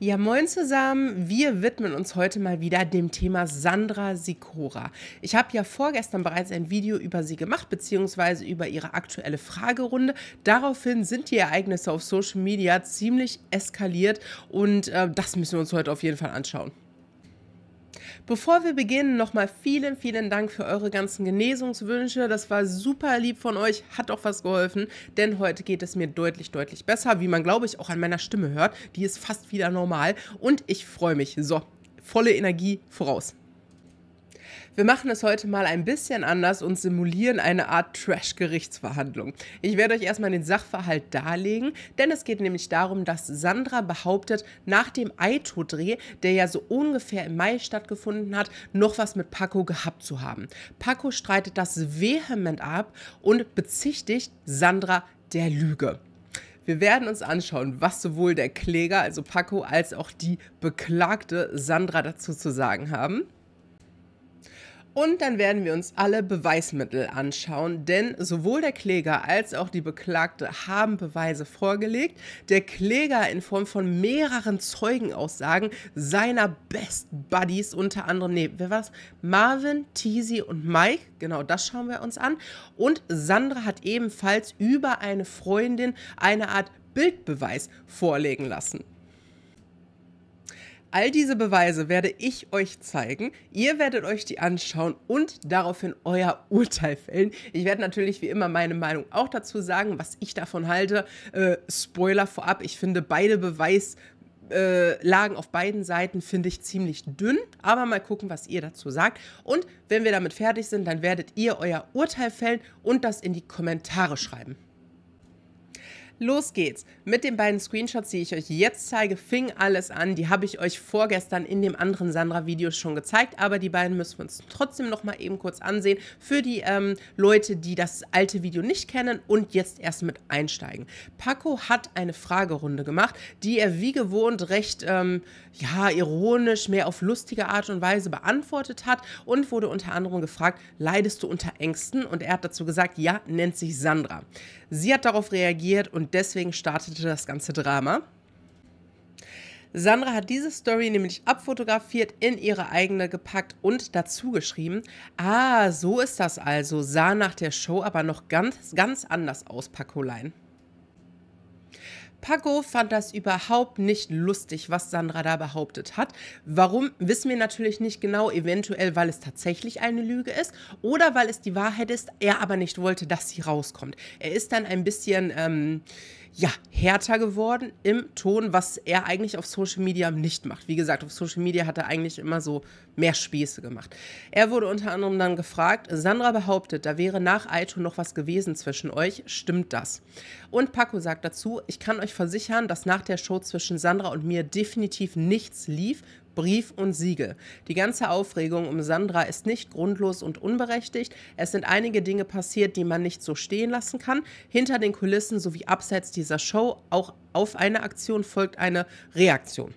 Ja, moin zusammen. Wir widmen uns heute mal wieder dem Thema Sandra Sikora. Ich habe ja vorgestern bereits ein Video über sie gemacht, beziehungsweise über ihre aktuelle Fragerunde. Daraufhin sind die Ereignisse auf Social Media ziemlich eskaliert und äh, das müssen wir uns heute auf jeden Fall anschauen. Bevor wir beginnen, nochmal vielen, vielen Dank für eure ganzen Genesungswünsche. Das war super lieb von euch, hat auch was geholfen, denn heute geht es mir deutlich, deutlich besser, wie man, glaube ich, auch an meiner Stimme hört. Die ist fast wieder normal und ich freue mich. So, volle Energie voraus. Wir machen es heute mal ein bisschen anders und simulieren eine Art Trash-Gerichtsverhandlung. Ich werde euch erstmal den Sachverhalt darlegen, denn es geht nämlich darum, dass Sandra behauptet, nach dem aito dreh der ja so ungefähr im Mai stattgefunden hat, noch was mit Paco gehabt zu haben. Paco streitet das vehement ab und bezichtigt Sandra der Lüge. Wir werden uns anschauen, was sowohl der Kläger, also Paco, als auch die Beklagte Sandra dazu zu sagen haben. Und dann werden wir uns alle Beweismittel anschauen, denn sowohl der Kläger als auch die Beklagte haben Beweise vorgelegt. Der Kläger in Form von mehreren Zeugenaussagen seiner Best Buddies, unter anderem, nee, wer war's? Marvin, Tizi und Mike, genau das schauen wir uns an. Und Sandra hat ebenfalls über eine Freundin eine Art Bildbeweis vorlegen lassen. All diese Beweise werde ich euch zeigen. Ihr werdet euch die anschauen und daraufhin euer Urteil fällen. Ich werde natürlich wie immer meine Meinung auch dazu sagen, was ich davon halte. Äh, Spoiler vorab, ich finde beide Beweislagen äh, auf beiden Seiten finde ich ziemlich dünn, aber mal gucken, was ihr dazu sagt. Und wenn wir damit fertig sind, dann werdet ihr euer Urteil fällen und das in die Kommentare schreiben. Los geht's. Mit den beiden Screenshots, die ich euch jetzt zeige, fing alles an. Die habe ich euch vorgestern in dem anderen Sandra-Video schon gezeigt, aber die beiden müssen wir uns trotzdem noch mal eben kurz ansehen für die ähm, Leute, die das alte Video nicht kennen und jetzt erst mit einsteigen. Paco hat eine Fragerunde gemacht, die er wie gewohnt recht ähm, ja, ironisch, mehr auf lustige Art und Weise beantwortet hat und wurde unter anderem gefragt, leidest du unter Ängsten? Und er hat dazu gesagt, ja, nennt sich Sandra. Sie hat darauf reagiert und und deswegen startete das ganze Drama. Sandra hat diese Story nämlich abfotografiert, in ihre eigene gepackt und dazu geschrieben. Ah, so ist das also. Sah nach der Show aber noch ganz, ganz anders aus, Pacolein. Paco fand das überhaupt nicht lustig, was Sandra da behauptet hat. Warum, wissen wir natürlich nicht genau. Eventuell, weil es tatsächlich eine Lüge ist oder weil es die Wahrheit ist, er aber nicht wollte, dass sie rauskommt. Er ist dann ein bisschen, ähm, ja, härter geworden im Ton, was er eigentlich auf Social Media nicht macht. Wie gesagt, auf Social Media hat er eigentlich immer so mehr Späße gemacht. Er wurde unter anderem dann gefragt, Sandra behauptet, da wäre nach Aito noch was gewesen zwischen euch, stimmt das? Und Paco sagt dazu, ich kann euch versichern, dass nach der Show zwischen Sandra und mir definitiv nichts lief, Brief und Siegel. Die ganze Aufregung um Sandra ist nicht grundlos und unberechtigt. Es sind einige Dinge passiert, die man nicht so stehen lassen kann. Hinter den Kulissen sowie abseits dieser Show, auch auf eine Aktion folgt eine Reaktion.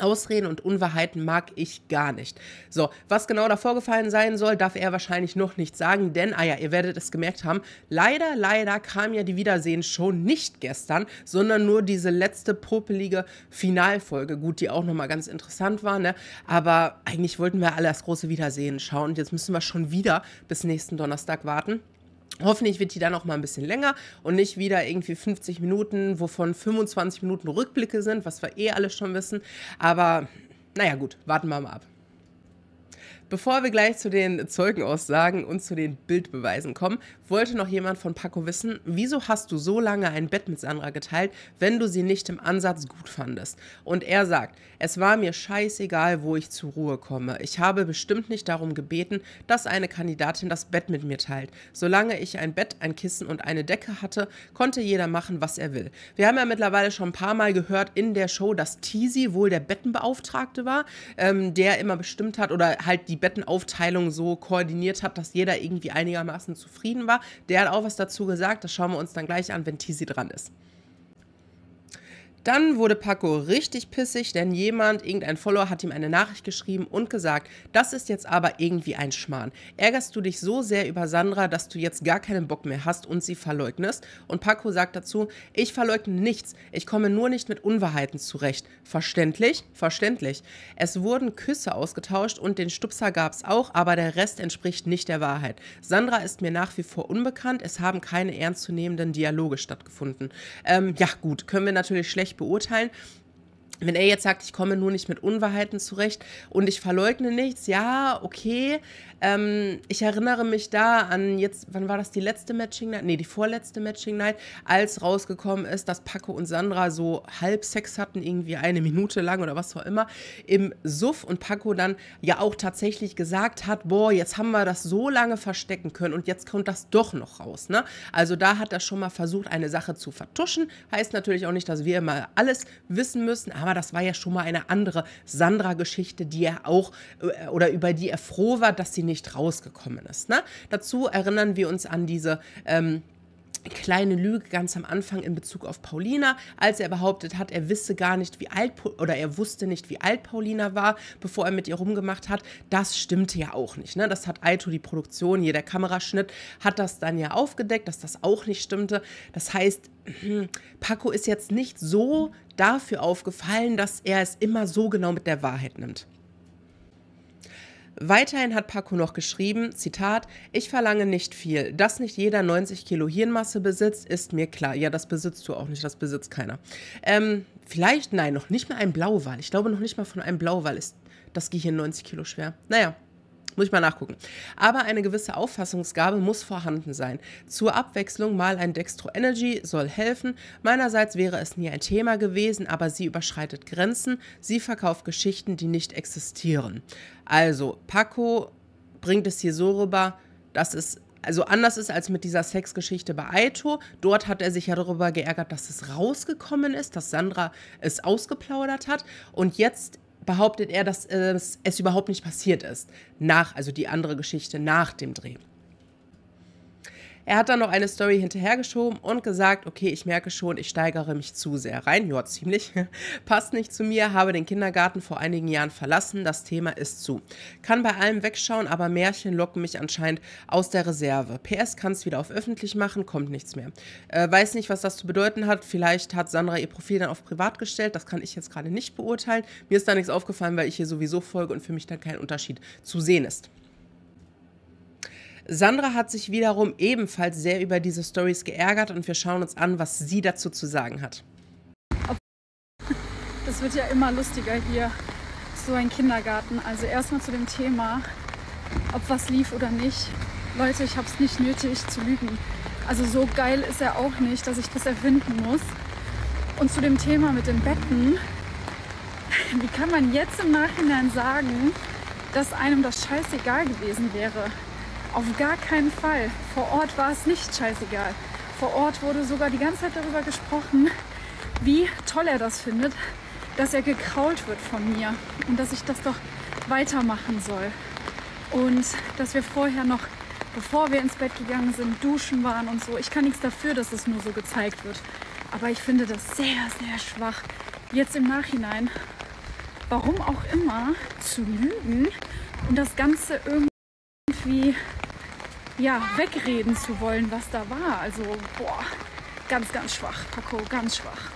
Ausreden und Unwahrheiten mag ich gar nicht. So, was genau da vorgefallen sein soll, darf er wahrscheinlich noch nicht sagen, denn, ah ja, ihr werdet es gemerkt haben, leider, leider kam ja die Wiedersehen-Show nicht gestern, sondern nur diese letzte popelige Finalfolge. Gut, die auch nochmal ganz interessant war, ne? Aber eigentlich wollten wir alle das große Wiedersehen schauen und jetzt müssen wir schon wieder bis nächsten Donnerstag warten. Hoffentlich wird die dann auch mal ein bisschen länger und nicht wieder irgendwie 50 Minuten, wovon 25 Minuten Rückblicke sind, was wir eh alle schon wissen. Aber naja, gut, warten wir mal ab. Bevor wir gleich zu den Zeugenaussagen und zu den Bildbeweisen kommen, wollte noch jemand von Paco wissen, wieso hast du so lange ein Bett mit Sandra geteilt, wenn du sie nicht im Ansatz gut fandest? Und er sagt, es war mir scheißegal, wo ich zur Ruhe komme. Ich habe bestimmt nicht darum gebeten, dass eine Kandidatin das Bett mit mir teilt. Solange ich ein Bett, ein Kissen und eine Decke hatte, konnte jeder machen, was er will. Wir haben ja mittlerweile schon ein paar Mal gehört in der Show, dass Teasy wohl der Bettenbeauftragte war, ähm, der immer bestimmt hat oder halt die Bettenaufteilung so koordiniert habe, dass jeder irgendwie einigermaßen zufrieden war. Der hat auch was dazu gesagt, das schauen wir uns dann gleich an, wenn Tisi dran ist. Dann wurde Paco richtig pissig, denn jemand, irgendein Follower, hat ihm eine Nachricht geschrieben und gesagt, das ist jetzt aber irgendwie ein Schmarrn. Ärgerst du dich so sehr über Sandra, dass du jetzt gar keinen Bock mehr hast und sie verleugnest? Und Paco sagt dazu, ich verleugne nichts, ich komme nur nicht mit Unwahrheiten zurecht. Verständlich? Verständlich. Es wurden Küsse ausgetauscht und den Stupser gab es auch, aber der Rest entspricht nicht der Wahrheit. Sandra ist mir nach wie vor unbekannt, es haben keine ernstzunehmenden Dialoge stattgefunden. Ähm, ja gut, können wir natürlich schlecht schlecht beurteilen. Wenn er jetzt sagt, ich komme nur nicht mit Unwahrheiten zurecht und ich verleugne nichts, ja, okay, ähm, ich erinnere mich da an jetzt, wann war das die letzte Matching Night? Nee, die vorletzte Matching Night, als rausgekommen ist, dass Paco und Sandra so halb Sex hatten, irgendwie eine Minute lang oder was auch immer, im Suff und Paco dann ja auch tatsächlich gesagt hat, boah, jetzt haben wir das so lange verstecken können und jetzt kommt das doch noch raus. Ne? Also da hat er schon mal versucht, eine Sache zu vertuschen. Heißt natürlich auch nicht, dass wir immer alles wissen müssen, aber das war ja schon mal eine andere Sandra-Geschichte, die er auch äh, oder über die er froh war, dass sie nicht rausgekommen ist. Ne? Dazu erinnern wir uns an diese ähm, kleine Lüge ganz am Anfang in Bezug auf Paulina, als er behauptet hat, er wisse gar nicht, wie alt oder er wusste nicht, wie alt Paulina war, bevor er mit ihr rumgemacht hat. Das stimmte ja auch nicht. Ne? Das hat Aito, die Produktion, jeder Kameraschnitt hat das dann ja aufgedeckt, dass das auch nicht stimmte. Das heißt, hm, Paco ist jetzt nicht so dafür aufgefallen, dass er es immer so genau mit der Wahrheit nimmt. Weiterhin hat Paco noch geschrieben, Zitat, ich verlange nicht viel. Dass nicht jeder 90 Kilo Hirnmasse besitzt, ist mir klar. Ja, das besitzt du auch nicht, das besitzt keiner. Ähm, vielleicht, nein, noch nicht mal ein Blauwal. Ich glaube noch nicht mal von einem Blauwal ist das Gehirn 90 Kilo schwer. Naja, muss ich mal nachgucken. Aber eine gewisse Auffassungsgabe muss vorhanden sein. Zur Abwechslung mal ein Dextro Energy soll helfen. Meinerseits wäre es nie ein Thema gewesen, aber sie überschreitet Grenzen. Sie verkauft Geschichten, die nicht existieren. Also, Paco bringt es hier so rüber, dass es also anders ist als mit dieser Sexgeschichte bei Aito. Dort hat er sich ja darüber geärgert, dass es rausgekommen ist, dass Sandra es ausgeplaudert hat. Und jetzt behauptet er, dass es, es überhaupt nicht passiert ist. Nach, also die andere Geschichte nach dem Dreh. Er hat dann noch eine Story hinterhergeschoben und gesagt, okay, ich merke schon, ich steigere mich zu sehr rein. Ja, ziemlich. Passt nicht zu mir, habe den Kindergarten vor einigen Jahren verlassen, das Thema ist zu. Kann bei allem wegschauen, aber Märchen locken mich anscheinend aus der Reserve. PS kann es wieder auf öffentlich machen, kommt nichts mehr. Äh, weiß nicht, was das zu bedeuten hat. Vielleicht hat Sandra ihr Profil dann auf privat gestellt, das kann ich jetzt gerade nicht beurteilen. Mir ist da nichts aufgefallen, weil ich hier sowieso folge und für mich dann kein Unterschied zu sehen ist. Sandra hat sich wiederum ebenfalls sehr über diese Stories geärgert und wir schauen uns an, was sie dazu zu sagen hat. Das wird ja immer lustiger hier, so ein Kindergarten. Also erstmal zu dem Thema, ob was lief oder nicht. Leute, ich habe es nicht nötig zu lügen. Also so geil ist er auch nicht, dass ich das erfinden muss. Und zu dem Thema mit den Betten, wie kann man jetzt im Nachhinein sagen, dass einem das scheißegal gewesen wäre? Auf gar keinen Fall. Vor Ort war es nicht scheißegal. Vor Ort wurde sogar die ganze Zeit darüber gesprochen, wie toll er das findet, dass er gekrault wird von mir und dass ich das doch weitermachen soll. Und dass wir vorher noch, bevor wir ins Bett gegangen sind, duschen waren und so. Ich kann nichts dafür, dass es nur so gezeigt wird. Aber ich finde das sehr, sehr schwach. Jetzt im Nachhinein, warum auch immer, zu lügen und das Ganze irgendwie ja, wegreden zu wollen, was da war. Also, boah, ganz, ganz schwach, Paco, ganz schwach.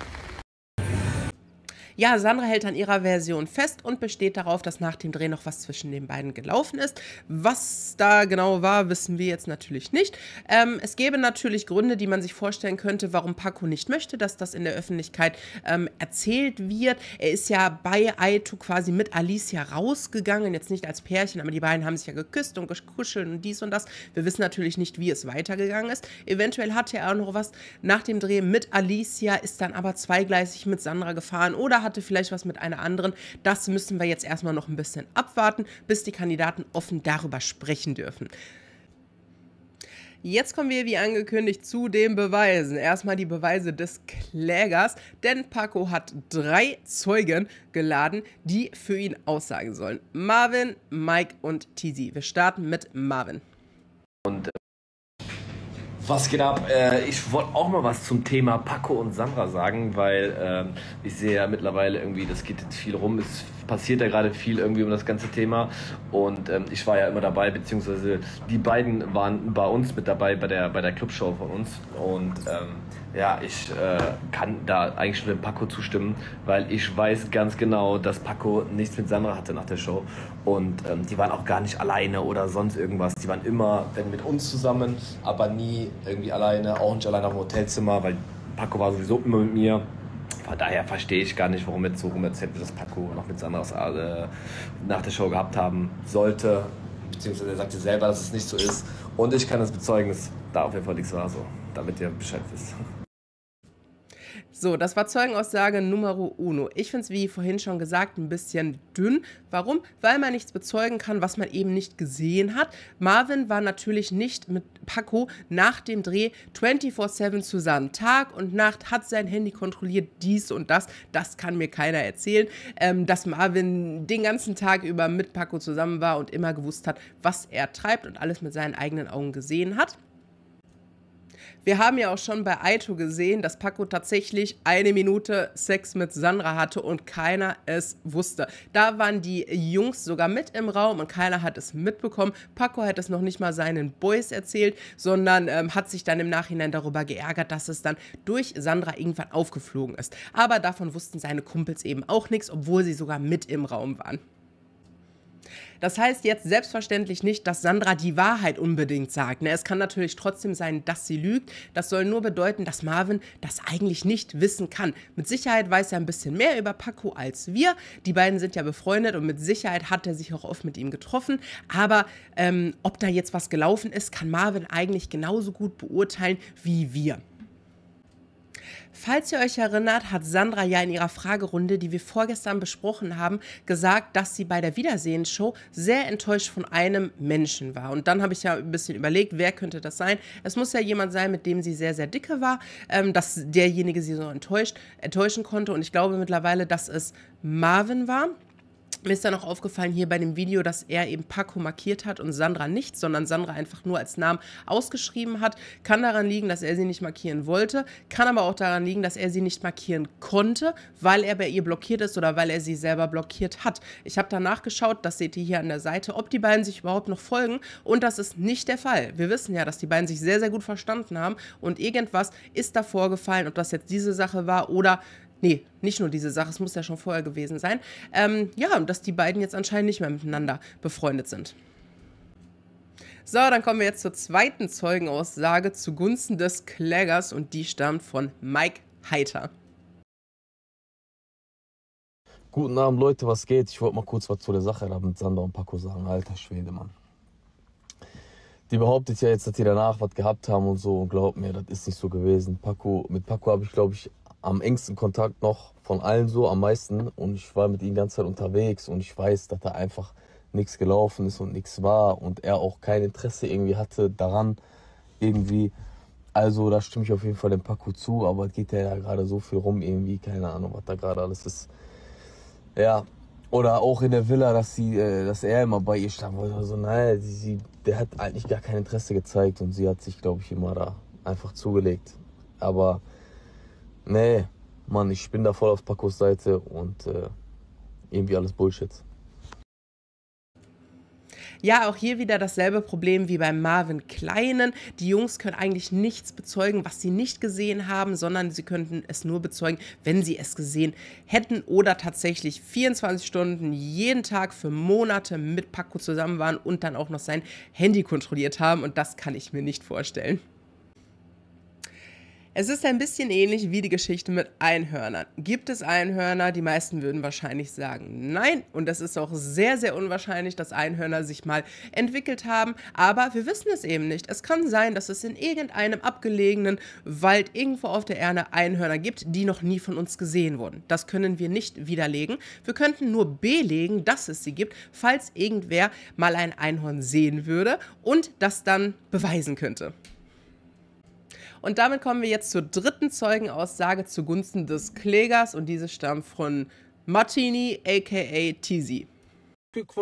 Ja, Sandra hält an ihrer Version fest und besteht darauf, dass nach dem Dreh noch was zwischen den beiden gelaufen ist. Was da genau war, wissen wir jetzt natürlich nicht. Ähm, es gäbe natürlich Gründe, die man sich vorstellen könnte, warum Paco nicht möchte, dass das in der Öffentlichkeit ähm, erzählt wird. Er ist ja bei Aito quasi mit Alicia rausgegangen, jetzt nicht als Pärchen, aber die beiden haben sich ja geküsst und gekuschelt und dies und das. Wir wissen natürlich nicht, wie es weitergegangen ist. Eventuell hatte er auch noch was nach dem Dreh mit Alicia, ist dann aber zweigleisig mit Sandra gefahren oder hatte vielleicht was mit einer anderen. Das müssen wir jetzt erstmal noch ein bisschen abwarten, bis die Kandidaten offen darüber sprechen dürfen. Jetzt kommen wir, wie angekündigt, zu den Beweisen. Erstmal die Beweise des Klägers, denn Paco hat drei Zeugen geladen, die für ihn aussagen sollen. Marvin, Mike und Tizi. Wir starten mit Marvin. Und äh, was geht ab? Äh, ich wollte auch mal was zum Thema Paco und Samra sagen, weil äh, ich sehe ja mittlerweile irgendwie, das geht jetzt viel rum, es passiert ja gerade viel irgendwie um das ganze Thema und ähm, ich war ja immer dabei, beziehungsweise die beiden waren bei uns mit dabei bei der, bei der Clubshow von uns und ähm, ja, ich äh, kann da eigentlich schon dem Paco zustimmen, weil ich weiß ganz genau, dass Paco nichts mit Sandra hatte nach der Show. Und ähm, die waren auch gar nicht alleine oder sonst irgendwas. Die waren immer, wenn mit uns zusammen, aber nie irgendwie alleine, auch nicht alleine auf dem Hotelzimmer, weil Paco war sowieso immer mit mir. Von daher verstehe ich gar nicht, warum jetzt so rum erzählt wird, dass Paco noch mit Sandra äh, nach der Show gehabt haben sollte. Beziehungsweise er sagte selber, dass es nicht so ist. Und ich kann das bezeugen, dass da auf jeden Fall nichts war so, damit ihr Bescheid wisst. So, das war Zeugenaussage Numero uno. Ich finde es, wie vorhin schon gesagt, ein bisschen dünn. Warum? Weil man nichts bezeugen kann, was man eben nicht gesehen hat. Marvin war natürlich nicht mit Paco nach dem Dreh 24-7 zusammen. Tag und Nacht hat sein Handy kontrolliert, dies und das. Das kann mir keiner erzählen. Ähm, dass Marvin den ganzen Tag über mit Paco zusammen war und immer gewusst hat, was er treibt und alles mit seinen eigenen Augen gesehen hat. Wir haben ja auch schon bei Aito gesehen, dass Paco tatsächlich eine Minute Sex mit Sandra hatte und keiner es wusste. Da waren die Jungs sogar mit im Raum und keiner hat es mitbekommen. Paco hat es noch nicht mal seinen Boys erzählt, sondern ähm, hat sich dann im Nachhinein darüber geärgert, dass es dann durch Sandra irgendwann aufgeflogen ist. Aber davon wussten seine Kumpels eben auch nichts, obwohl sie sogar mit im Raum waren. Das heißt jetzt selbstverständlich nicht, dass Sandra die Wahrheit unbedingt sagt. Ne, es kann natürlich trotzdem sein, dass sie lügt. Das soll nur bedeuten, dass Marvin das eigentlich nicht wissen kann. Mit Sicherheit weiß er ein bisschen mehr über Paco als wir. Die beiden sind ja befreundet und mit Sicherheit hat er sich auch oft mit ihm getroffen. Aber ähm, ob da jetzt was gelaufen ist, kann Marvin eigentlich genauso gut beurteilen wie wir. Falls ihr euch erinnert, hat Sandra ja in ihrer Fragerunde, die wir vorgestern besprochen haben, gesagt, dass sie bei der Wiedersehen-Show sehr enttäuscht von einem Menschen war. Und dann habe ich ja ein bisschen überlegt, wer könnte das sein? Es muss ja jemand sein, mit dem sie sehr, sehr dicke war, ähm, dass derjenige sie so enttäuscht, enttäuschen konnte. Und ich glaube mittlerweile, dass es Marvin war. Mir ist dann auch aufgefallen hier bei dem Video, dass er eben Paco markiert hat und Sandra nicht, sondern Sandra einfach nur als Namen ausgeschrieben hat. Kann daran liegen, dass er sie nicht markieren wollte, kann aber auch daran liegen, dass er sie nicht markieren konnte, weil er bei ihr blockiert ist oder weil er sie selber blockiert hat. Ich habe danach geschaut, das seht ihr hier an der Seite, ob die beiden sich überhaupt noch folgen und das ist nicht der Fall. Wir wissen ja, dass die beiden sich sehr, sehr gut verstanden haben und irgendwas ist da vorgefallen, ob das jetzt diese Sache war oder Nee, nicht nur diese Sache, es muss ja schon vorher gewesen sein. Ähm, ja, dass die beiden jetzt anscheinend nicht mehr miteinander befreundet sind. So, dann kommen wir jetzt zur zweiten Zeugenaussage zugunsten des Klägers und die stammt von Mike Heiter. Guten Abend, Leute, was geht? Ich wollte mal kurz was zu der Sache da mit Sander und Paco sagen. Alter Schwede, Mann. Die behauptet ja jetzt, dass die danach was gehabt haben und so. Und glaubt mir, das ist nicht so gewesen. Paco, mit Paco habe ich, glaube ich, am engsten Kontakt noch von allen so am meisten und ich war mit ihm die ganze Zeit unterwegs und ich weiß, dass da einfach nichts gelaufen ist und nichts war und er auch kein Interesse irgendwie hatte daran irgendwie. Also da stimme ich auf jeden Fall dem Paco zu, aber es geht ja, gerade so viel rum irgendwie, keine Ahnung, was da gerade alles ist. Ja, oder auch in der Villa, dass sie, äh, dass er immer bei ihr stand. wollte. Also nein, sie, sie, der hat eigentlich gar kein Interesse gezeigt und sie hat sich, glaube ich, immer da einfach zugelegt. Aber nee, Mann, ich bin da voll auf Pacos Seite und äh, irgendwie alles Bullshit. Ja, auch hier wieder dasselbe Problem wie beim Marvin Kleinen. Die Jungs können eigentlich nichts bezeugen, was sie nicht gesehen haben, sondern sie könnten es nur bezeugen, wenn sie es gesehen hätten oder tatsächlich 24 Stunden jeden Tag für Monate mit Paco zusammen waren und dann auch noch sein Handy kontrolliert haben. Und das kann ich mir nicht vorstellen. Es ist ein bisschen ähnlich wie die Geschichte mit Einhörnern. Gibt es Einhörner? Die meisten würden wahrscheinlich sagen nein. Und es ist auch sehr, sehr unwahrscheinlich, dass Einhörner sich mal entwickelt haben. Aber wir wissen es eben nicht. Es kann sein, dass es in irgendeinem abgelegenen Wald irgendwo auf der Erde Einhörner gibt, die noch nie von uns gesehen wurden. Das können wir nicht widerlegen. Wir könnten nur belegen, dass es sie gibt, falls irgendwer mal ein Einhorn sehen würde und das dann beweisen könnte. Und damit kommen wir jetzt zur dritten Zeugenaussage zugunsten des Klägers und diese stammt von Martini aka Tizi. Stück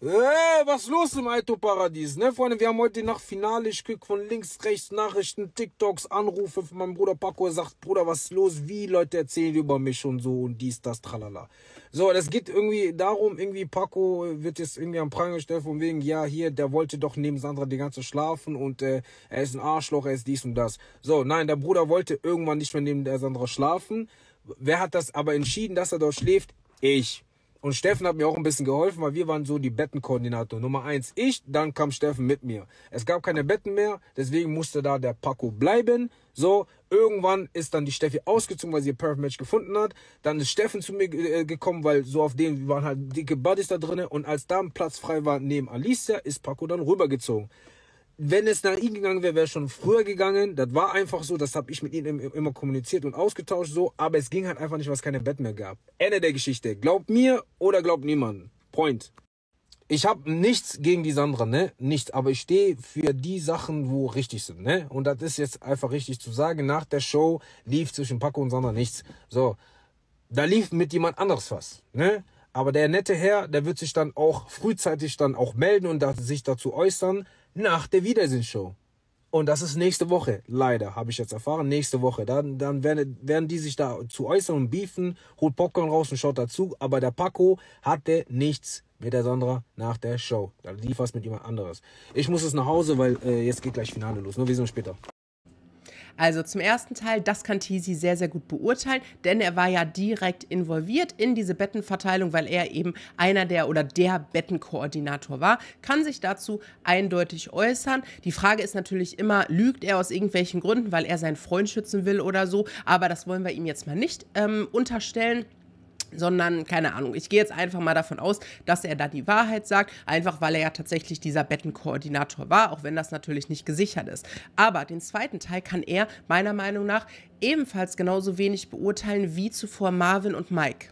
Hey, was los im Aito-Paradies? Ne, Freunde, wir haben heute Nacht Finale. Ich krieg von links, rechts Nachrichten, TikToks, Anrufe von meinem Bruder Paco. Er sagt, Bruder, was ist los? Wie Leute erzählen über mich und so und dies, das, tralala. So, das geht irgendwie darum, irgendwie Paco wird jetzt irgendwie am Pranger gestellt von wegen, ja, hier, der wollte doch neben Sandra die ganze schlafen und äh, er ist ein Arschloch, er ist dies und das. So, nein, der Bruder wollte irgendwann nicht mehr neben der Sandra schlafen. Wer hat das aber entschieden, dass er dort schläft? Ich. Und Steffen hat mir auch ein bisschen geholfen, weil wir waren so die Bettenkoordinator. Nummer eins ich, dann kam Steffen mit mir. Es gab keine Betten mehr, deswegen musste da der Paco bleiben. So, irgendwann ist dann die Steffi ausgezogen, weil sie ihr Perfect Match gefunden hat. Dann ist Steffen zu mir äh, gekommen, weil so auf dem waren halt dicke Buddies da drinnen. Und als da ein Platz frei war neben Alicia, ist Paco dann rübergezogen wenn es nach ihm gegangen wäre, wäre es schon früher gegangen. Das war einfach so, das habe ich mit ihm immer kommuniziert und ausgetauscht so, aber es ging halt einfach nicht, weil es keine Bett mehr gab. Ende der Geschichte. Glaubt mir oder glaubt niemanden. Point. Ich habe nichts gegen die Sandra, ne? Nichts, aber ich stehe für die Sachen, wo richtig sind, ne? Und das ist jetzt einfach richtig zu sagen. Nach der Show lief zwischen Paco und Sandra nichts. So, da lief mit jemand anderes was, ne? Aber der nette Herr, der wird sich dann auch frühzeitig dann auch melden und sich dazu äußern nach der Wiedersehen-Show. Und das ist nächste Woche, leider, habe ich jetzt erfahren, nächste Woche. Dann, dann werden, werden die sich dazu äußern und beefen, holt Popcorn raus und schaut dazu. Aber der Paco hatte nichts mit der Sandra nach der Show. Da lief was mit jemand anderes. Ich muss es nach Hause, weil äh, jetzt geht gleich Finale los. Nur ne? wir sehen uns später. Also zum ersten Teil, das kann Tisi sehr, sehr gut beurteilen, denn er war ja direkt involviert in diese Bettenverteilung, weil er eben einer der oder der Bettenkoordinator war, kann sich dazu eindeutig äußern. Die Frage ist natürlich immer, lügt er aus irgendwelchen Gründen, weil er seinen Freund schützen will oder so, aber das wollen wir ihm jetzt mal nicht ähm, unterstellen sondern keine Ahnung. Ich gehe jetzt einfach mal davon aus, dass er da die Wahrheit sagt, einfach weil er ja tatsächlich dieser Bettenkoordinator war, auch wenn das natürlich nicht gesichert ist. Aber den zweiten Teil kann er meiner Meinung nach ebenfalls genauso wenig beurteilen wie zuvor Marvin und Mike.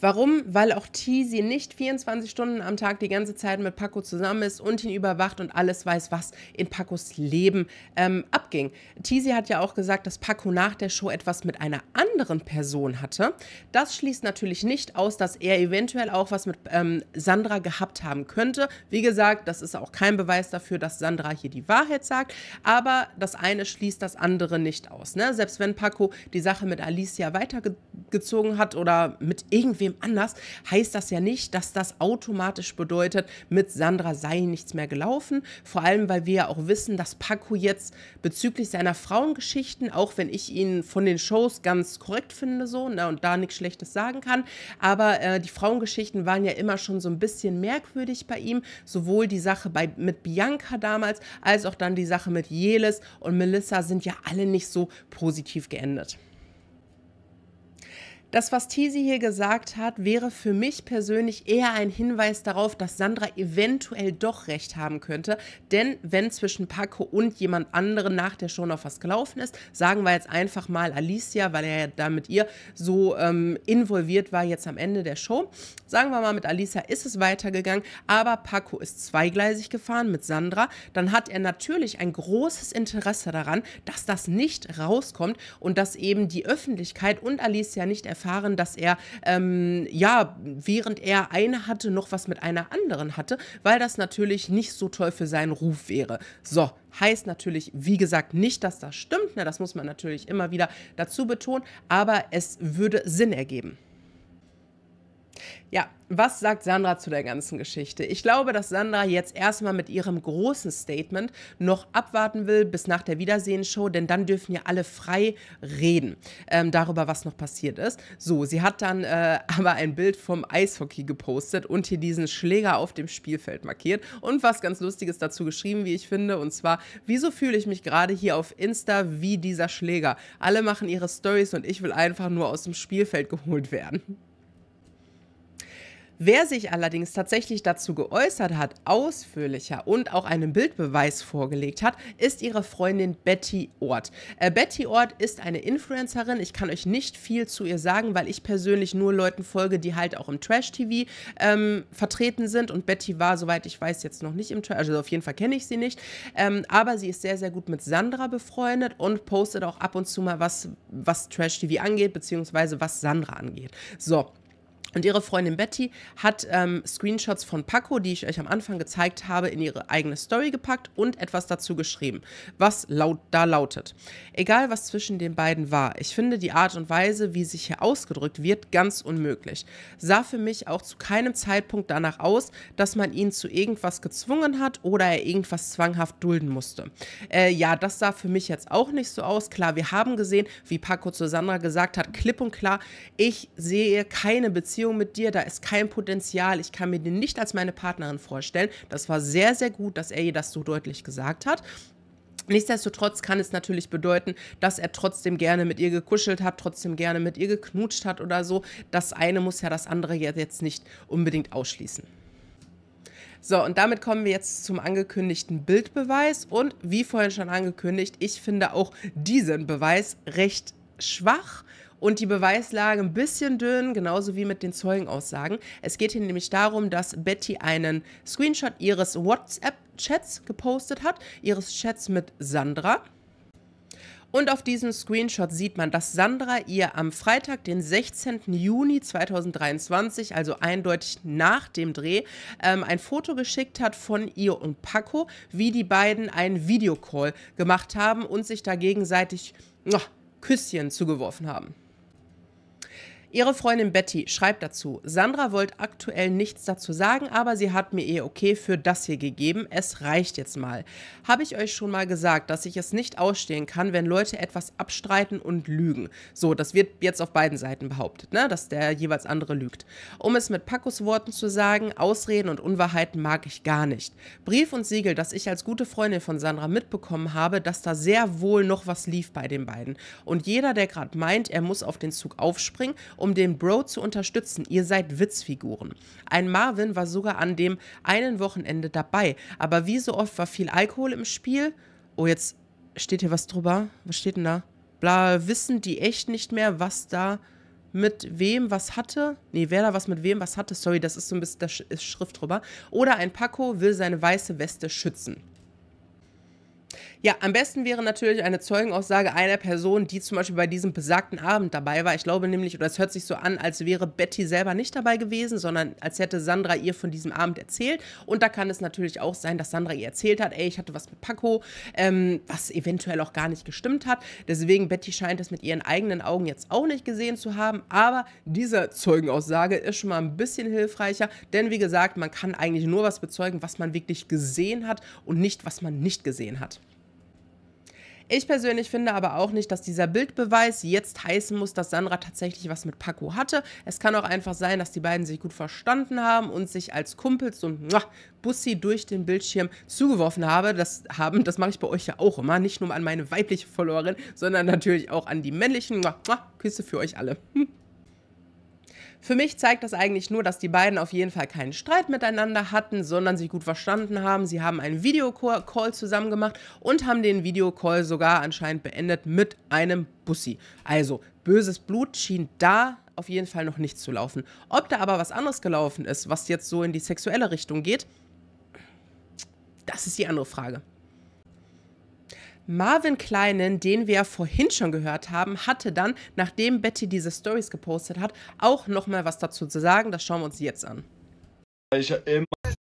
Warum? Weil auch Teasy nicht 24 Stunden am Tag die ganze Zeit mit Paco zusammen ist und ihn überwacht und alles weiß, was in Pacos Leben ähm, abging. Teasy hat ja auch gesagt, dass Paco nach der Show etwas mit einer anderen Person hatte. Das schließt natürlich nicht aus, dass er eventuell auch was mit ähm, Sandra gehabt haben könnte. Wie gesagt, das ist auch kein Beweis dafür, dass Sandra hier die Wahrheit sagt, aber das eine schließt das andere nicht aus. Ne? Selbst wenn Paco die Sache mit Alicia weitergezogen hat oder mit irgendwem wem anders, heißt das ja nicht, dass das automatisch bedeutet, mit Sandra sei nichts mehr gelaufen. Vor allem, weil wir ja auch wissen, dass Paco jetzt bezüglich seiner Frauengeschichten, auch wenn ich ihn von den Shows ganz korrekt finde so na, ne, und da nichts Schlechtes sagen kann, aber äh, die Frauengeschichten waren ja immer schon so ein bisschen merkwürdig bei ihm, sowohl die Sache bei, mit Bianca damals als auch dann die Sache mit Jelis und Melissa sind ja alle nicht so positiv geendet. Das, was Tisi hier gesagt hat, wäre für mich persönlich eher ein Hinweis darauf, dass Sandra eventuell doch recht haben könnte. Denn wenn zwischen Paco und jemand anderen nach der Show noch was gelaufen ist, sagen wir jetzt einfach mal Alicia, weil er ja da mit ihr so ähm, involviert war jetzt am Ende der Show. Sagen wir mal, mit Alicia ist es weitergegangen, aber Paco ist zweigleisig gefahren mit Sandra. Dann hat er natürlich ein großes Interesse daran, dass das nicht rauskommt und dass eben die Öffentlichkeit und Alicia nicht erfahren erfahren, dass er, ähm, ja, während er eine hatte, noch was mit einer anderen hatte, weil das natürlich nicht so toll für seinen Ruf wäre. So, heißt natürlich, wie gesagt, nicht, dass das stimmt. Ne? Das muss man natürlich immer wieder dazu betonen, aber es würde Sinn ergeben. Ja, was sagt Sandra zu der ganzen Geschichte? Ich glaube, dass Sandra jetzt erstmal mit ihrem großen Statement noch abwarten will bis nach der Wiedersehen-Show, denn dann dürfen ja alle frei reden ähm, darüber, was noch passiert ist. So, sie hat dann äh, aber ein Bild vom Eishockey gepostet und hier diesen Schläger auf dem Spielfeld markiert und was ganz Lustiges dazu geschrieben, wie ich finde, und zwar, wieso fühle ich mich gerade hier auf Insta wie dieser Schläger? Alle machen ihre Stories und ich will einfach nur aus dem Spielfeld geholt werden. Wer sich allerdings tatsächlich dazu geäußert hat, ausführlicher und auch einen Bildbeweis vorgelegt hat, ist ihre Freundin Betty Ort. Äh, Betty Ort ist eine Influencerin. Ich kann euch nicht viel zu ihr sagen, weil ich persönlich nur Leuten folge, die halt auch im Trash-TV ähm, vertreten sind. Und Betty war, soweit ich weiß, jetzt noch nicht im Trash. Also auf jeden Fall kenne ich sie nicht. Ähm, aber sie ist sehr, sehr gut mit Sandra befreundet und postet auch ab und zu mal was, was Trash-TV angeht, beziehungsweise was Sandra angeht. So. Und ihre Freundin Betty hat ähm, Screenshots von Paco, die ich euch am Anfang gezeigt habe, in ihre eigene Story gepackt und etwas dazu geschrieben, was laut da lautet. Egal, was zwischen den beiden war, ich finde die Art und Weise, wie sich hier ausgedrückt wird, ganz unmöglich. Sah für mich auch zu keinem Zeitpunkt danach aus, dass man ihn zu irgendwas gezwungen hat oder er irgendwas zwanghaft dulden musste. Äh, ja, das sah für mich jetzt auch nicht so aus. Klar, wir haben gesehen, wie Paco zu Sandra gesagt hat, klipp und klar, ich sehe keine Beziehung Beziehung mit dir, da ist kein Potenzial, ich kann mir den nicht als meine Partnerin vorstellen. Das war sehr, sehr gut, dass er ihr das so deutlich gesagt hat. Nichtsdestotrotz kann es natürlich bedeuten, dass er trotzdem gerne mit ihr gekuschelt hat, trotzdem gerne mit ihr geknutscht hat oder so. Das eine muss ja das andere jetzt nicht unbedingt ausschließen. So, und damit kommen wir jetzt zum angekündigten Bildbeweis. Und wie vorhin schon angekündigt, ich finde auch diesen Beweis recht schwach und die Beweislage ein bisschen dünn, genauso wie mit den Zeugenaussagen. Es geht hier nämlich darum, dass Betty einen Screenshot ihres WhatsApp-Chats gepostet hat, ihres Chats mit Sandra. Und auf diesem Screenshot sieht man, dass Sandra ihr am Freitag, den 16. Juni 2023, also eindeutig nach dem Dreh, ähm, ein Foto geschickt hat von ihr und Paco, wie die beiden einen Videocall gemacht haben und sich da gegenseitig oh, Küsschen zugeworfen haben. Ihre Freundin Betty schreibt dazu, Sandra wollte aktuell nichts dazu sagen, aber sie hat mir ihr eh okay für das hier gegeben, es reicht jetzt mal. Habe ich euch schon mal gesagt, dass ich es nicht ausstehen kann, wenn Leute etwas abstreiten und lügen. So, das wird jetzt auf beiden Seiten behauptet, ne? dass der jeweils andere lügt. Um es mit Pacos Worten zu sagen, Ausreden und Unwahrheiten mag ich gar nicht. Brief und Siegel, dass ich als gute Freundin von Sandra mitbekommen habe, dass da sehr wohl noch was lief bei den beiden. Und jeder, der gerade meint, er muss auf den Zug aufspringen um den Bro zu unterstützen. Ihr seid Witzfiguren. Ein Marvin war sogar an dem einen Wochenende dabei. Aber wie so oft war viel Alkohol im Spiel. Oh, jetzt steht hier was drüber. Was steht denn da? Bla, wissen die echt nicht mehr, was da mit wem was hatte. Nee, wer da was mit wem was hatte. Sorry, das ist so ein bisschen das Schrift drüber. Oder ein Paco will seine weiße Weste schützen. Ja, am besten wäre natürlich eine Zeugenaussage einer Person, die zum Beispiel bei diesem besagten Abend dabei war. Ich glaube nämlich, oder es hört sich so an, als wäre Betty selber nicht dabei gewesen, sondern als hätte Sandra ihr von diesem Abend erzählt. Und da kann es natürlich auch sein, dass Sandra ihr erzählt hat, ey, ich hatte was mit Paco, ähm, was eventuell auch gar nicht gestimmt hat. Deswegen, Betty scheint es mit ihren eigenen Augen jetzt auch nicht gesehen zu haben. Aber diese Zeugenaussage ist schon mal ein bisschen hilfreicher, denn wie gesagt, man kann eigentlich nur was bezeugen, was man wirklich gesehen hat und nicht, was man nicht gesehen hat. Ich persönlich finde aber auch nicht, dass dieser Bildbeweis jetzt heißen muss, dass Sandra tatsächlich was mit Paco hatte. Es kann auch einfach sein, dass die beiden sich gut verstanden haben und sich als Kumpels so ein Bussi durch den Bildschirm zugeworfen habe, das haben. Das mache ich bei euch ja auch immer. Nicht nur an meine weibliche Followerin, sondern natürlich auch an die männlichen. Mua, mua, Küsse für euch alle. Für mich zeigt das eigentlich nur, dass die beiden auf jeden Fall keinen Streit miteinander hatten, sondern sich gut verstanden haben. Sie haben einen Videocall zusammen gemacht und haben den Videocall sogar anscheinend beendet mit einem Bussi. Also, böses Blut schien da auf jeden Fall noch nicht zu laufen. Ob da aber was anderes gelaufen ist, was jetzt so in die sexuelle Richtung geht, das ist die andere Frage. Marvin Kleinen, den wir ja vorhin schon gehört haben, hatte dann, nachdem Betty diese Stories gepostet hat, auch nochmal was dazu zu sagen. Das schauen wir uns jetzt an. Ich habe immer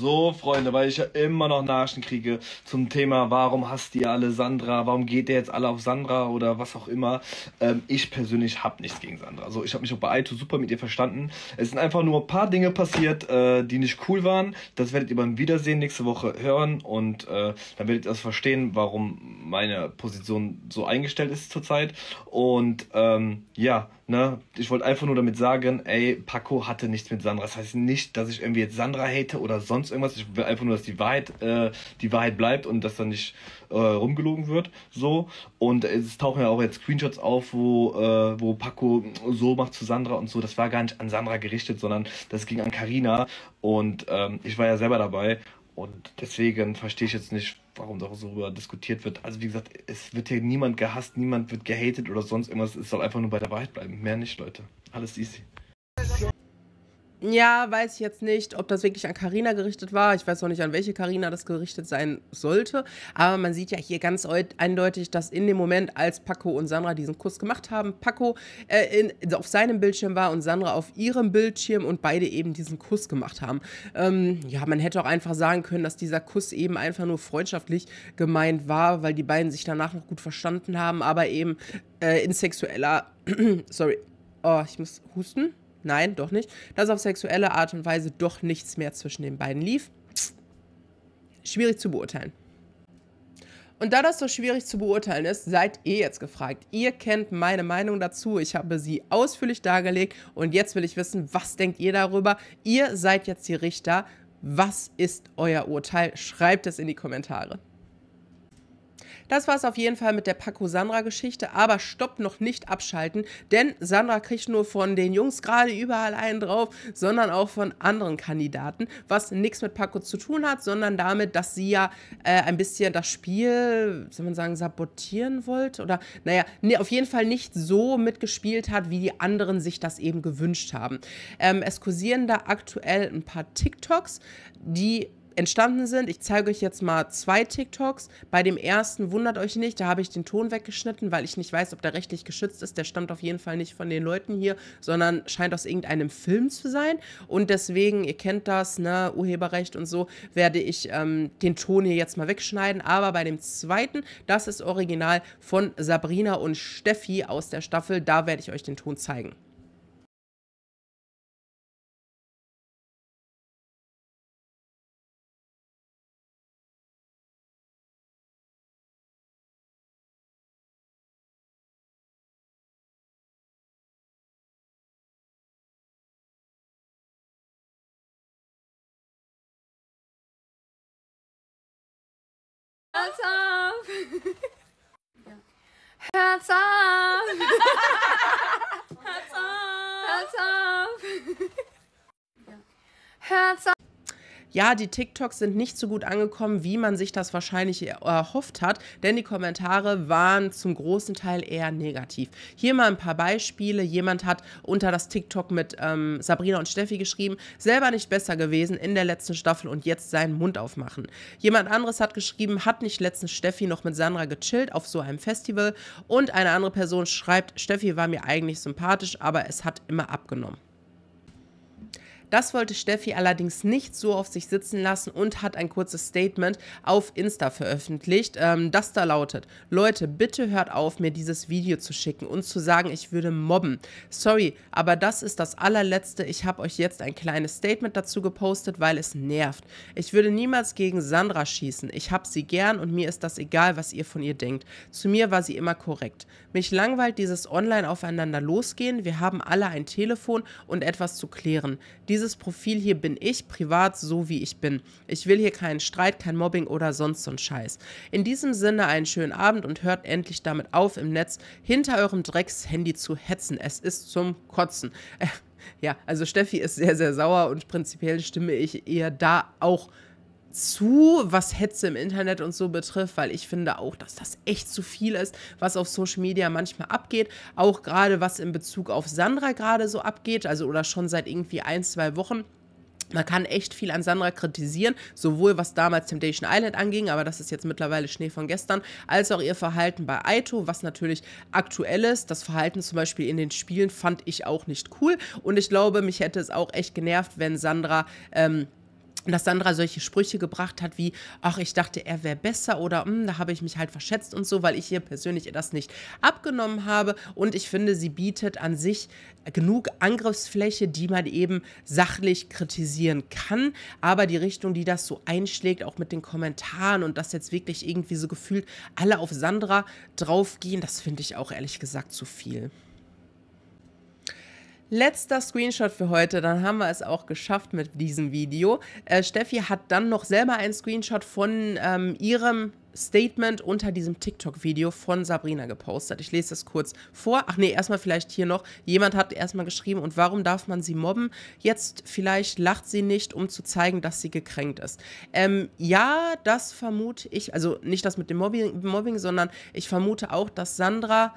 so, Freunde, weil ich ja immer noch Naschen kriege zum Thema, warum hasst ihr alle Sandra, warum geht ihr jetzt alle auf Sandra oder was auch immer. Ähm, ich persönlich habe nichts gegen Sandra. Also ich habe mich auch bei Aito super mit ihr verstanden. Es sind einfach nur ein paar Dinge passiert, äh, die nicht cool waren. Das werdet ihr beim Wiedersehen nächste Woche hören und äh, dann werdet ihr das verstehen, warum meine Position so eingestellt ist zurzeit. Und ähm, ja, Ne? Ich wollte einfach nur damit sagen, ey, Paco hatte nichts mit Sandra. Das heißt nicht, dass ich irgendwie jetzt Sandra hate oder sonst irgendwas. Ich will einfach nur, dass die Wahrheit, äh, die Wahrheit bleibt und dass da nicht äh, rumgelogen wird. So. Und es tauchen ja auch jetzt Screenshots auf, wo, äh, wo Paco so macht zu Sandra und so. Das war gar nicht an Sandra gerichtet, sondern das ging an Karina. Und ähm, ich war ja selber dabei und deswegen verstehe ich jetzt nicht, warum darüber diskutiert wird. Also wie gesagt, es wird hier niemand gehasst, niemand wird gehatet oder sonst irgendwas. Es soll einfach nur bei der Wahrheit bleiben. Mehr nicht, Leute. Alles easy. Ja, weiß ich jetzt nicht, ob das wirklich an Karina gerichtet war. Ich weiß auch nicht, an welche Karina das gerichtet sein sollte. Aber man sieht ja hier ganz eindeutig, dass in dem Moment, als Paco und Sandra diesen Kuss gemacht haben, Paco äh, in, auf seinem Bildschirm war und Sandra auf ihrem Bildschirm und beide eben diesen Kuss gemacht haben. Ähm, ja, man hätte auch einfach sagen können, dass dieser Kuss eben einfach nur freundschaftlich gemeint war, weil die beiden sich danach noch gut verstanden haben, aber eben äh, in sexueller, sorry, oh, ich muss husten nein, doch nicht, dass auf sexuelle Art und Weise doch nichts mehr zwischen den beiden lief. Schwierig zu beurteilen. Und da das so schwierig zu beurteilen ist, seid ihr jetzt gefragt. Ihr kennt meine Meinung dazu. Ich habe sie ausführlich dargelegt und jetzt will ich wissen, was denkt ihr darüber? Ihr seid jetzt die Richter. Was ist euer Urteil? Schreibt es in die Kommentare. Das war es auf jeden Fall mit der Paco-Sandra-Geschichte, aber stopp noch nicht abschalten, denn Sandra kriegt nur von den Jungs gerade überall einen drauf, sondern auch von anderen Kandidaten, was nichts mit Paco zu tun hat, sondern damit, dass sie ja äh, ein bisschen das Spiel, soll man sagen, sabotieren wollte oder, naja, nee, auf jeden Fall nicht so mitgespielt hat, wie die anderen sich das eben gewünscht haben. Ähm, es kursieren da aktuell ein paar TikToks, die entstanden sind. Ich zeige euch jetzt mal zwei TikToks. Bei dem ersten wundert euch nicht, da habe ich den Ton weggeschnitten, weil ich nicht weiß, ob der rechtlich geschützt ist. Der stammt auf jeden Fall nicht von den Leuten hier, sondern scheint aus irgendeinem Film zu sein. Und deswegen, ihr kennt das, ne, Urheberrecht und so, werde ich ähm, den Ton hier jetzt mal wegschneiden. Aber bei dem zweiten, das ist original von Sabrina und Steffi aus der Staffel. Da werde ich euch den Ton zeigen. Hats off! Hats off! Hats off! Hats off! ja, die TikToks sind nicht so gut angekommen, wie man sich das wahrscheinlich erhofft hat, denn die Kommentare waren zum großen Teil eher negativ. Hier mal ein paar Beispiele. Jemand hat unter das TikTok mit ähm, Sabrina und Steffi geschrieben, selber nicht besser gewesen in der letzten Staffel und jetzt seinen Mund aufmachen. Jemand anderes hat geschrieben, hat nicht letztens Steffi noch mit Sandra gechillt auf so einem Festival und eine andere Person schreibt, Steffi war mir eigentlich sympathisch, aber es hat immer abgenommen. Das wollte Steffi allerdings nicht so auf sich sitzen lassen und hat ein kurzes Statement auf Insta veröffentlicht, ähm, das da lautet, Leute, bitte hört auf, mir dieses Video zu schicken und zu sagen, ich würde mobben. Sorry, aber das ist das allerletzte. Ich habe euch jetzt ein kleines Statement dazu gepostet, weil es nervt. Ich würde niemals gegen Sandra schießen. Ich habe sie gern und mir ist das egal, was ihr von ihr denkt. Zu mir war sie immer korrekt. Mich langweilt dieses Online aufeinander losgehen. Wir haben alle ein Telefon und etwas zu klären. Diese dieses Profil hier bin ich privat so, wie ich bin. Ich will hier keinen Streit, kein Mobbing oder sonst so ein Scheiß. In diesem Sinne einen schönen Abend und hört endlich damit auf, im Netz hinter eurem Drecks-Handy zu hetzen. Es ist zum Kotzen. Äh, ja, also Steffi ist sehr, sehr sauer und prinzipiell stimme ich ihr da auch zu zu, was Hetze im Internet und so betrifft, weil ich finde auch, dass das echt zu viel ist, was auf Social Media manchmal abgeht. Auch gerade was in Bezug auf Sandra gerade so abgeht, also oder schon seit irgendwie ein, zwei Wochen. Man kann echt viel an Sandra kritisieren, sowohl was damals Temptation Island anging, aber das ist jetzt mittlerweile Schnee von gestern, als auch ihr Verhalten bei Aito, was natürlich aktuell ist. Das Verhalten zum Beispiel in den Spielen fand ich auch nicht cool und ich glaube, mich hätte es auch echt genervt, wenn Sandra ähm, und dass Sandra solche Sprüche gebracht hat wie, ach, ich dachte, er wäre besser oder hm, da habe ich mich halt verschätzt und so, weil ich ihr persönlich das nicht abgenommen habe. Und ich finde, sie bietet an sich genug Angriffsfläche, die man eben sachlich kritisieren kann. Aber die Richtung, die das so einschlägt, auch mit den Kommentaren und dass jetzt wirklich irgendwie so gefühlt alle auf Sandra draufgehen, das finde ich auch ehrlich gesagt zu viel. Letzter Screenshot für heute, dann haben wir es auch geschafft mit diesem Video. Äh, Steffi hat dann noch selber einen Screenshot von ähm, ihrem Statement unter diesem TikTok-Video von Sabrina gepostet. Ich lese das kurz vor. Ach nee, erstmal vielleicht hier noch. Jemand hat erstmal geschrieben, und warum darf man sie mobben? Jetzt vielleicht lacht sie nicht, um zu zeigen, dass sie gekränkt ist. Ähm, ja, das vermute ich. Also nicht das mit dem Mobbing, Mobbing sondern ich vermute auch, dass Sandra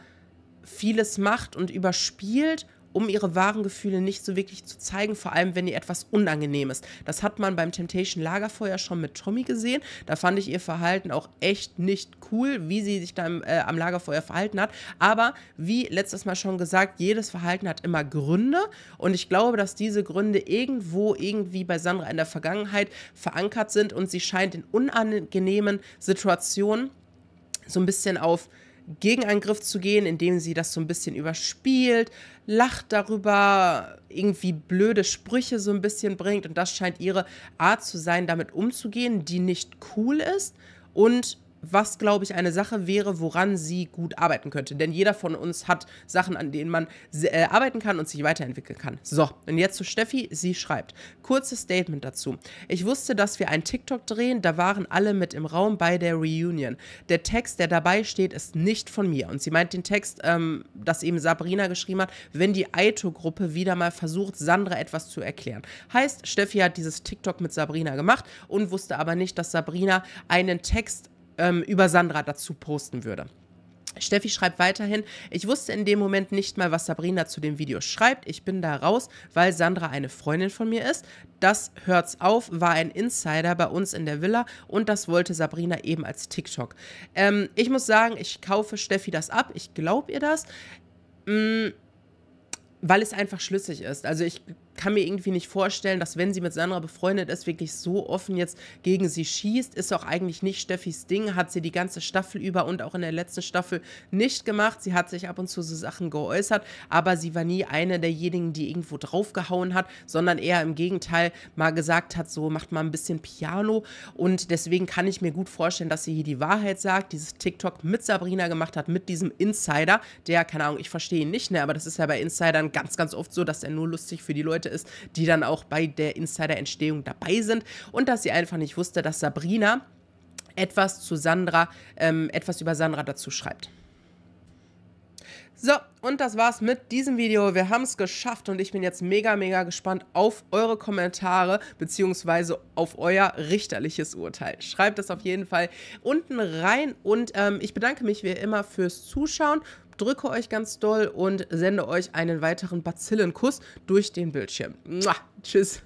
vieles macht und überspielt um ihre wahren Gefühle nicht so wirklich zu zeigen, vor allem wenn ihr etwas unangenehm ist. Das hat man beim Temptation Lagerfeuer schon mit Tommy gesehen. Da fand ich ihr Verhalten auch echt nicht cool, wie sie sich da im, äh, am Lagerfeuer verhalten hat. Aber wie letztes Mal schon gesagt, jedes Verhalten hat immer Gründe. Und ich glaube, dass diese Gründe irgendwo irgendwie bei Sandra in der Vergangenheit verankert sind und sie scheint in unangenehmen Situationen so ein bisschen auf Gegenangriff zu gehen, indem sie das so ein bisschen überspielt, lacht darüber, irgendwie blöde Sprüche so ein bisschen bringt. Und das scheint ihre Art zu sein, damit umzugehen, die nicht cool ist und was, glaube ich, eine Sache wäre, woran sie gut arbeiten könnte. Denn jeder von uns hat Sachen, an denen man äh, arbeiten kann und sich weiterentwickeln kann. So, und jetzt zu Steffi. Sie schreibt, kurzes Statement dazu. Ich wusste, dass wir einen TikTok drehen, da waren alle mit im Raum bei der Reunion. Der Text, der dabei steht, ist nicht von mir. Und sie meint den Text, ähm, das eben Sabrina geschrieben hat, wenn die Aito-Gruppe wieder mal versucht, Sandra etwas zu erklären. Heißt, Steffi hat dieses TikTok mit Sabrina gemacht und wusste aber nicht, dass Sabrina einen Text ähm, über Sandra dazu posten würde. Steffi schreibt weiterhin, ich wusste in dem Moment nicht mal, was Sabrina zu dem Video schreibt. Ich bin da raus, weil Sandra eine Freundin von mir ist. Das hört's auf, war ein Insider bei uns in der Villa und das wollte Sabrina eben als TikTok. Ähm, ich muss sagen, ich kaufe Steffi das ab. Ich glaube ihr das. Mh, mm, weil es einfach schlüssig ist. Also ich kann mir irgendwie nicht vorstellen, dass wenn sie mit Sandra befreundet ist, wirklich so offen jetzt gegen sie schießt. Ist auch eigentlich nicht Steffis Ding, hat sie die ganze Staffel über und auch in der letzten Staffel nicht gemacht. Sie hat sich ab und zu so Sachen geäußert, aber sie war nie eine derjenigen, die irgendwo draufgehauen hat, sondern eher im Gegenteil mal gesagt hat, so macht mal ein bisschen Piano und deswegen kann ich mir gut vorstellen, dass sie hier die Wahrheit sagt, dieses TikTok mit Sabrina gemacht hat, mit diesem Insider, der, keine Ahnung, ich verstehe ihn nicht, ne, aber das ist ja bei Insidern ganz, ganz oft so, dass er nur lustig für die Leute Leute ist, die dann auch bei der Insider-Entstehung dabei sind und dass sie einfach nicht wusste, dass Sabrina etwas zu Sandra, ähm, etwas über Sandra dazu schreibt. So, und das war's mit diesem Video. Wir haben es geschafft und ich bin jetzt mega, mega gespannt auf eure Kommentare bzw. auf euer richterliches Urteil. Schreibt es auf jeden Fall unten rein und ähm, ich bedanke mich wie immer fürs Zuschauen drücke euch ganz doll und sende euch einen weiteren Bazillenkuss durch den Bildschirm. Mua, tschüss.